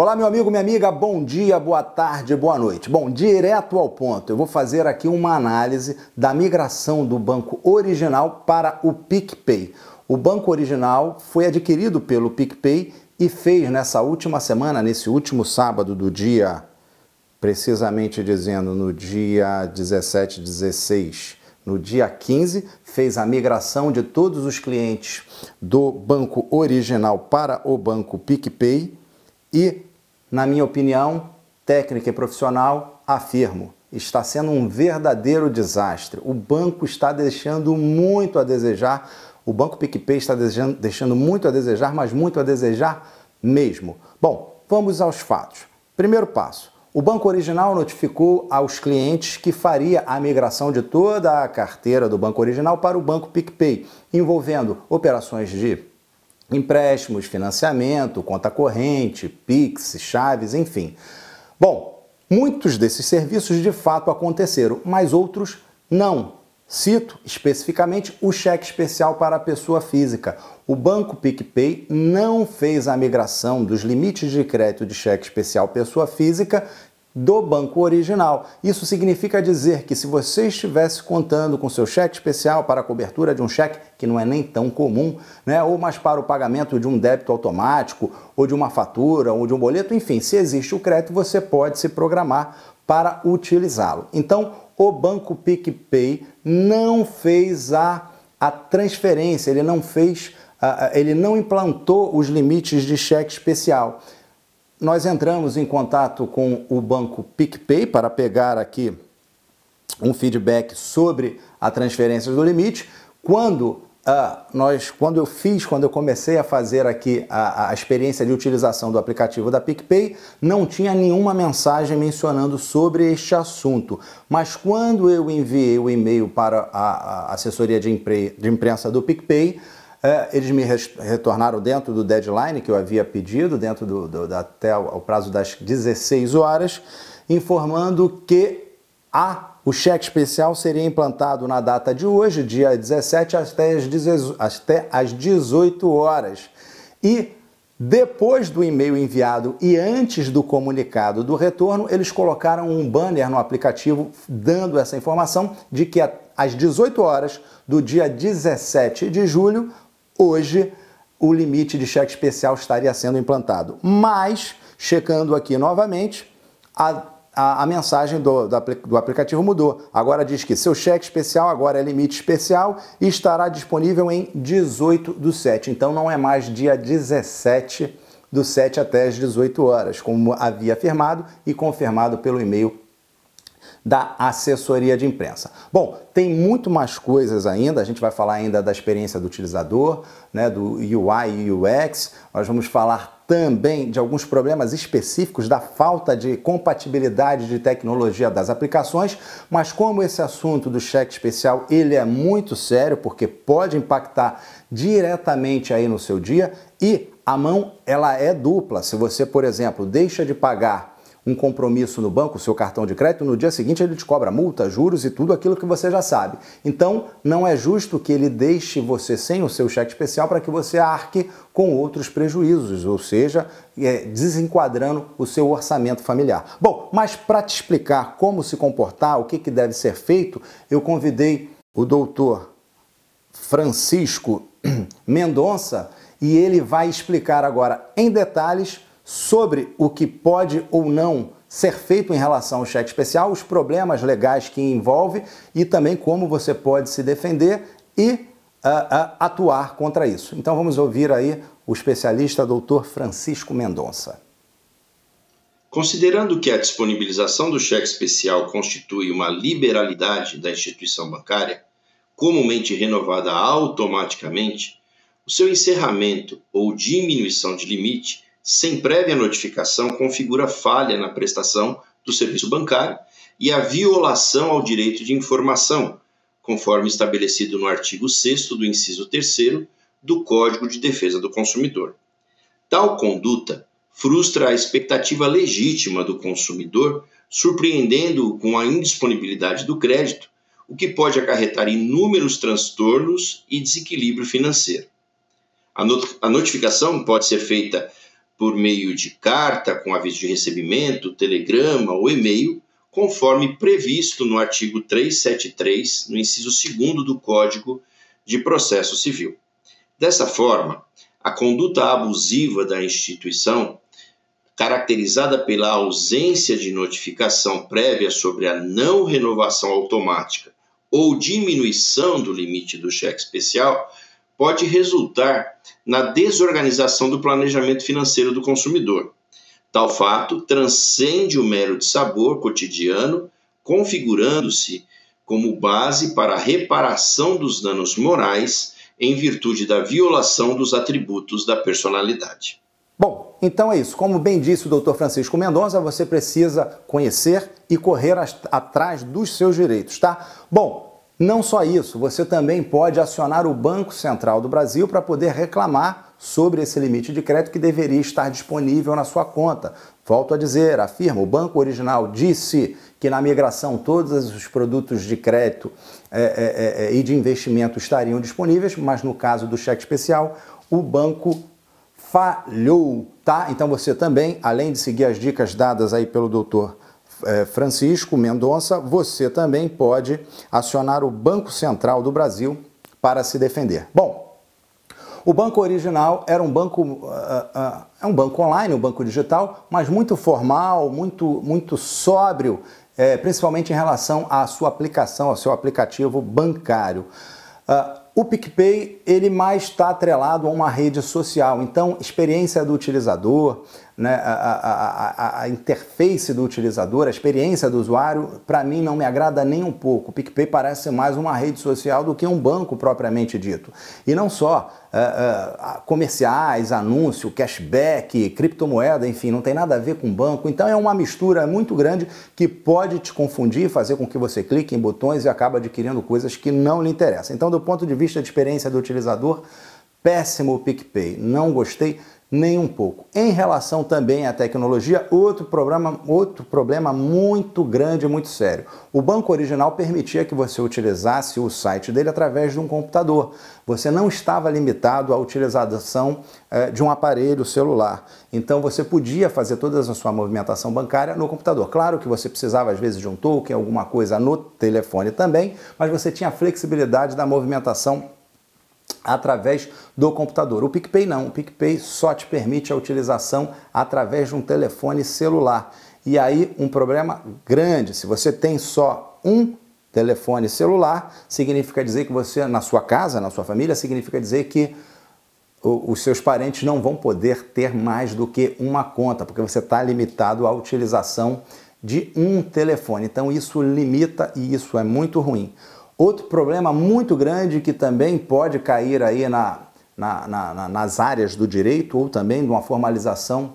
Olá, meu amigo, minha amiga, bom dia, boa tarde, boa noite. Bom, direto ao ponto, eu vou fazer aqui uma análise da migração do banco original para o PicPay. O banco original foi adquirido pelo PicPay e fez nessa última semana, nesse último sábado do dia, precisamente dizendo, no dia 17, 16 no dia 15, fez a migração de todos os clientes do banco original para o banco PicPay e na minha opinião, técnica e profissional, afirmo, está sendo um verdadeiro desastre. O banco está deixando muito a desejar, o banco PicPay está desejando, deixando muito a desejar, mas muito a desejar mesmo. Bom, vamos aos fatos. Primeiro passo. O banco original notificou aos clientes que faria a migração de toda a carteira do banco original para o banco PicPay, envolvendo operações de empréstimos, financiamento, conta corrente, Pix, chaves, enfim. Bom, muitos desses serviços de fato aconteceram, mas outros não. Cito especificamente o cheque especial para a pessoa física. O banco PicPay não fez a migração dos limites de crédito de cheque especial pessoa física do banco original. Isso significa dizer que se você estivesse contando com seu cheque especial para a cobertura de um cheque que não é nem tão comum, né, ou mais para o pagamento de um débito automático, ou de uma fatura, ou de um boleto, enfim, se existe o crédito, você pode se programar para utilizá-lo. Então, o banco PicPay não fez a, a transferência, ele não fez, a, ele não implantou os limites de cheque especial nós entramos em contato com o banco PicPay para pegar aqui um feedback sobre a transferência do limite. Quando ah, nós, quando eu fiz, quando eu comecei a fazer aqui a, a, experiência de utilização do aplicativo da PicPay, não tinha nenhuma mensagem mencionando sobre este assunto. Mas quando eu enviei o e-mail para a, a assessoria de, impre, de imprensa do PicPay, é, eles me retornaram dentro do deadline que eu havia pedido, dentro do, do até o prazo das 16 horas, informando que a, o cheque especial seria implantado na data de hoje, dia 17, até as, 18, até as 18 horas. E depois do e-mail enviado e antes do comunicado do retorno, eles colocaram um banner no aplicativo dando essa informação de que às 18 horas do dia 17 de julho hoje o limite de cheque especial estaria sendo implantado. Mas, checando aqui novamente, a, a, a mensagem do, do aplicativo mudou. Agora diz que seu cheque especial agora é limite especial e estará disponível em 18 do 7. Então não é mais dia 17 do 7 até as 18 horas, como havia afirmado e confirmado pelo e-mail da assessoria de imprensa. Bom, tem muito mais coisas ainda, a gente vai falar ainda da experiência do utilizador, né, do UI e UX, nós vamos falar também de alguns problemas específicos da falta de compatibilidade de tecnologia das aplicações, mas como esse assunto do cheque especial, ele é muito sério porque pode impactar diretamente aí no seu dia e a mão ela é dupla. Se você, por exemplo, deixa de pagar um compromisso no banco, o seu cartão de crédito, no dia seguinte ele te cobra multa, juros e tudo aquilo que você já sabe. Então, não é justo que ele deixe você sem o seu cheque especial para que você arque com outros prejuízos, ou seja, é, desenquadrando o seu orçamento familiar. Bom, mas para te explicar como se comportar, o que, que deve ser feito, eu convidei o doutor Francisco Mendonça e ele vai explicar agora em detalhes sobre o que pode ou não ser feito em relação ao cheque especial, os problemas legais que envolve e também como você pode se defender e uh, uh, atuar contra isso. Então vamos ouvir aí o especialista doutor Francisco Mendonça. Considerando que a disponibilização do cheque especial constitui uma liberalidade da instituição bancária, comumente renovada automaticamente, o seu encerramento ou diminuição de limite sem prévia notificação, configura falha na prestação do serviço bancário e a violação ao direito de informação, conforme estabelecido no artigo 6 do inciso 3 do Código de Defesa do Consumidor. Tal conduta frustra a expectativa legítima do consumidor, surpreendendo-o com a indisponibilidade do crédito, o que pode acarretar inúmeros transtornos e desequilíbrio financeiro. A notificação pode ser feita por meio de carta com aviso de recebimento, telegrama ou e-mail, conforme previsto no artigo 373, no inciso 2 do Código de Processo Civil. Dessa forma, a conduta abusiva da instituição, caracterizada pela ausência de notificação prévia sobre a não renovação automática ou diminuição do limite do cheque especial, pode resultar na desorganização do planejamento financeiro do consumidor. Tal fato transcende o mero de sabor cotidiano, configurando-se como base para a reparação dos danos morais em virtude da violação dos atributos da personalidade. Bom, então é isso. Como bem disse o Dr. Francisco Mendonça, você precisa conhecer e correr atrás dos seus direitos, tá? Bom, não só isso, você também pode acionar o Banco Central do Brasil para poder reclamar sobre esse limite de crédito que deveria estar disponível na sua conta. Volto a dizer, afirma, o banco original disse que na migração todos os produtos de crédito é, é, é, é e de investimento estariam disponíveis, mas no caso do cheque especial, o banco falhou, tá? Então você também, além de seguir as dicas dadas aí pelo doutor é, Francisco Mendonça, você também pode acionar o Banco Central do Brasil para se defender. Bom, o banco original era um banco, uh, uh, é um banco online, um banco digital, mas muito formal, muito, muito sóbrio, é, principalmente em relação à sua aplicação, ao seu aplicativo bancário. Uh, o PicPay ele mais está atrelado a uma rede social, então experiência do utilizador, né, a, a, a, a interface do utilizador, a experiência do usuário, para mim não me agrada nem um pouco. O PicPay parece ser mais uma rede social do que um banco propriamente dito. E não só, é, é, comerciais, anúncio, cashback, criptomoeda, enfim, não tem nada a ver com banco. Então é uma mistura muito grande que pode te confundir, fazer com que você clique em botões e acaba adquirindo coisas que não lhe interessam. Então, do ponto de vista de experiência do utilizador, péssimo o PicPay. Não gostei nem um pouco. Em relação também à tecnologia, outro problema, outro problema muito grande e muito sério. O banco original permitia que você utilizasse o site dele através de um computador. Você não estava limitado à utilização eh, de um aparelho celular. Então você podia fazer toda a sua movimentação bancária no computador. Claro que você precisava às vezes de um token, alguma coisa no telefone também, mas você tinha a flexibilidade da movimentação através do computador. O PicPay não, o PicPay só te permite a utilização através de um telefone celular. E aí um problema grande, se você tem só um telefone celular, significa dizer que você na sua casa, na sua família, significa dizer que os seus parentes não vão poder ter mais do que uma conta, porque você está limitado à utilização de um telefone. Então isso limita e isso é muito ruim. Outro problema muito grande que também pode cair aí na, na, na, nas áreas do direito ou também de uma formalização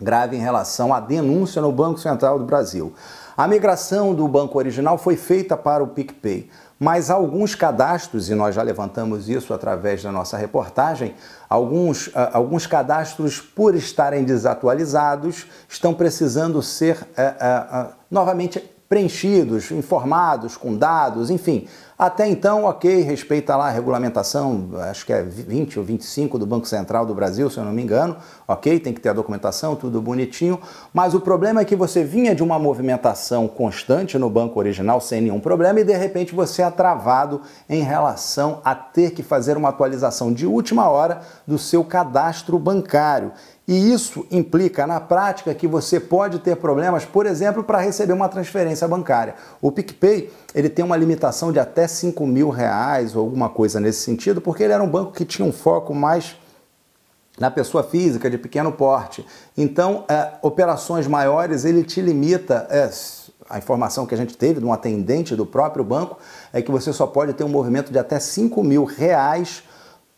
grave em relação à denúncia no Banco Central do Brasil. A migração do banco original foi feita para o PicPay, mas alguns cadastros, e nós já levantamos isso através da nossa reportagem, alguns, uh, alguns cadastros, por estarem desatualizados, estão precisando ser uh, uh, novamente preenchidos, informados, com dados, enfim. Até então, ok, respeita lá a regulamentação, acho que é 20 ou 25 do Banco Central do Brasil, se eu não me engano, ok, tem que ter a documentação, tudo bonitinho, mas o problema é que você vinha de uma movimentação constante no banco original sem nenhum problema e de repente você é travado em relação a ter que fazer uma atualização de última hora do seu cadastro bancário. E isso implica na prática que você pode ter problemas, por exemplo, para receber uma transferência bancária. O PicPay ele tem uma limitação de até 5 mil reais ou alguma coisa nesse sentido, porque ele era um banco que tinha um foco mais na pessoa física de pequeno porte. Então, é, operações maiores ele te limita. É, a informação que a gente teve de um atendente do próprio banco é que você só pode ter um movimento de até 5 mil reais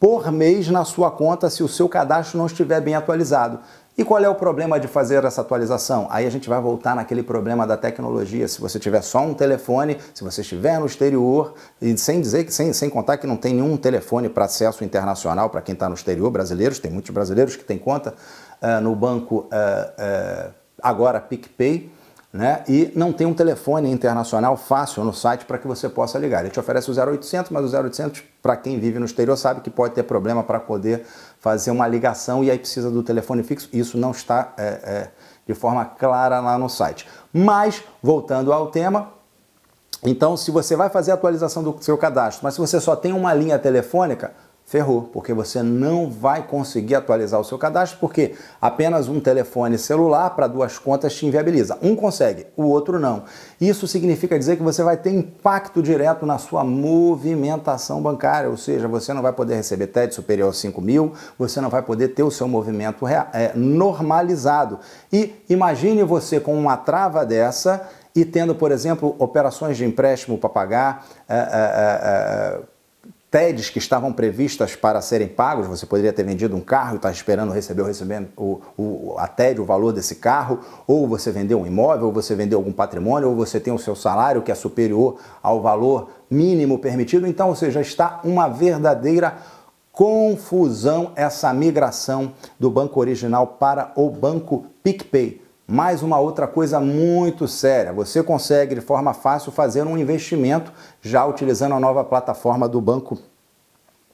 por mês na sua conta se o seu cadastro não estiver bem atualizado. E qual é o problema de fazer essa atualização? Aí a gente vai voltar naquele problema da tecnologia. Se você tiver só um telefone, se você estiver no exterior, e sem dizer que sem, sem contar que não tem nenhum telefone para acesso internacional para quem está no exterior, brasileiros, tem muitos brasileiros que têm conta uh, no banco uh, uh, agora PicPay né? E não tem um telefone internacional fácil no site para que você possa ligar. Ele te oferece o 0800, mas o 0800, para quem vive no exterior, sabe que pode ter problema para poder fazer uma ligação e aí precisa do telefone fixo. Isso não está é, é, de forma clara lá no site. Mas, voltando ao tema, então, se você vai fazer a atualização do seu cadastro, mas se você só tem uma linha telefônica, ferrou, porque você não vai conseguir atualizar o seu cadastro, porque apenas um telefone celular para duas contas te inviabiliza. Um consegue, o outro não. Isso significa dizer que você vai ter impacto direto na sua movimentação bancária, ou seja, você não vai poder receber TED superior a 5 mil, você não vai poder ter o seu movimento é, normalizado. E imagine você com uma trava dessa e tendo, por exemplo, operações de empréstimo para pagar, é, é, TEDs que estavam previstas para serem pagos, você poderia ter vendido um carro e está esperando receber, recebendo o, o, a TED, o valor desse carro, ou você vendeu um imóvel, ou você vendeu algum patrimônio, ou você tem o seu salário que é superior ao valor mínimo permitido, então você já está uma verdadeira confusão essa migração do banco original para o banco PicPay. Mais uma outra coisa muito séria: você consegue de forma fácil fazer um investimento já utilizando a nova plataforma do banco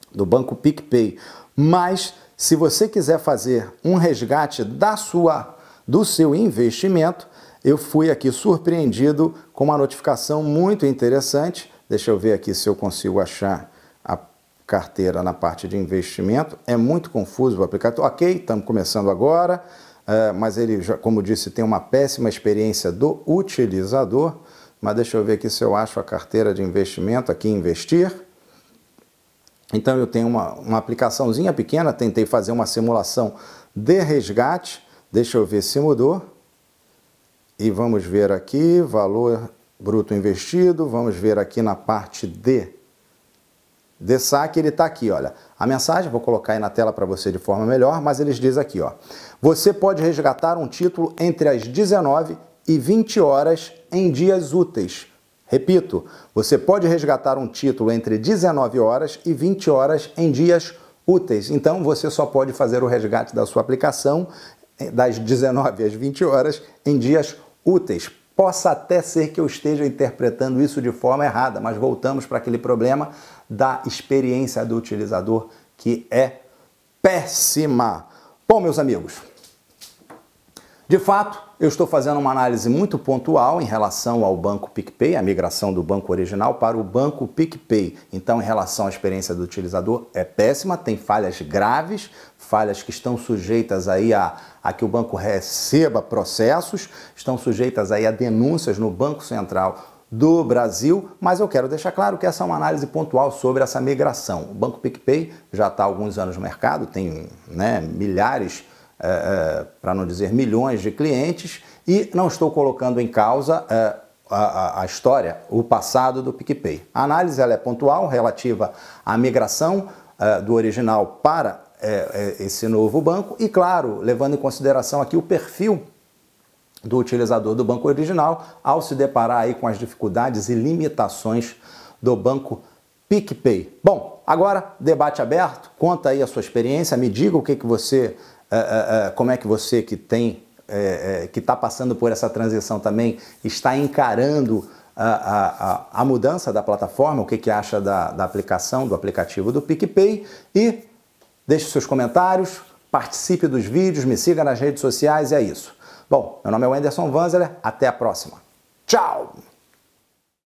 do banco PicPay. Mas se você quiser fazer um resgate da sua do seu investimento, eu fui aqui surpreendido com uma notificação muito interessante. Deixa eu ver aqui se eu consigo achar a carteira na parte de investimento. É muito confuso o aplicativo. Ok, estamos começando agora. É, mas ele, como disse, tem uma péssima experiência do utilizador. Mas deixa eu ver aqui se eu acho a carteira de investimento aqui, investir. Então eu tenho uma, uma aplicaçãozinha pequena, tentei fazer uma simulação de resgate. Deixa eu ver se mudou. E vamos ver aqui, valor bruto investido, vamos ver aqui na parte D de saque, ele está aqui, olha. A mensagem, vou colocar aí na tela para você de forma melhor, mas eles dizem aqui, ó. Você pode resgatar um título entre as 19 e 20 horas em dias úteis. Repito, você pode resgatar um título entre 19 horas e 20 horas em dias úteis. Então, você só pode fazer o resgate da sua aplicação eh, das 19 às 20 horas em dias úteis. Possa até ser que eu esteja interpretando isso de forma errada, mas voltamos para aquele problema da experiência do utilizador que é péssima. Bom, meus amigos, de fato, eu estou fazendo uma análise muito pontual em relação ao banco PicPay, a migração do banco original para o banco PicPay. Então, em relação à experiência do utilizador, é péssima, tem falhas graves, falhas que estão sujeitas aí a, a que o banco receba processos, estão sujeitas aí a denúncias no Banco Central do Brasil, mas eu quero deixar claro que essa é uma análise pontual sobre essa migração. O Banco PicPay já está há alguns anos no mercado, tem né, milhares de é, é para não dizer milhões de clientes, e não estou colocando em causa é, a, a, história, o passado do PicPay. A análise ela é pontual relativa à migração é, do original para é, é, esse novo banco e, claro, levando em consideração aqui o perfil do utilizador do banco original ao se deparar aí com as dificuldades e limitações do banco PicPay. Bom, agora debate aberto, conta aí a sua experiência, me diga o que, que você é, é, é, como é que você que tem, que está passando por essa transição também, está encarando a, a, a, mudança da plataforma, o que, que acha da, da aplicação, do aplicativo do PicPay e deixe seus comentários, participe dos vídeos, me siga nas redes sociais e é isso. Bom, meu nome é Anderson Wanzler, até a próxima. Tchau!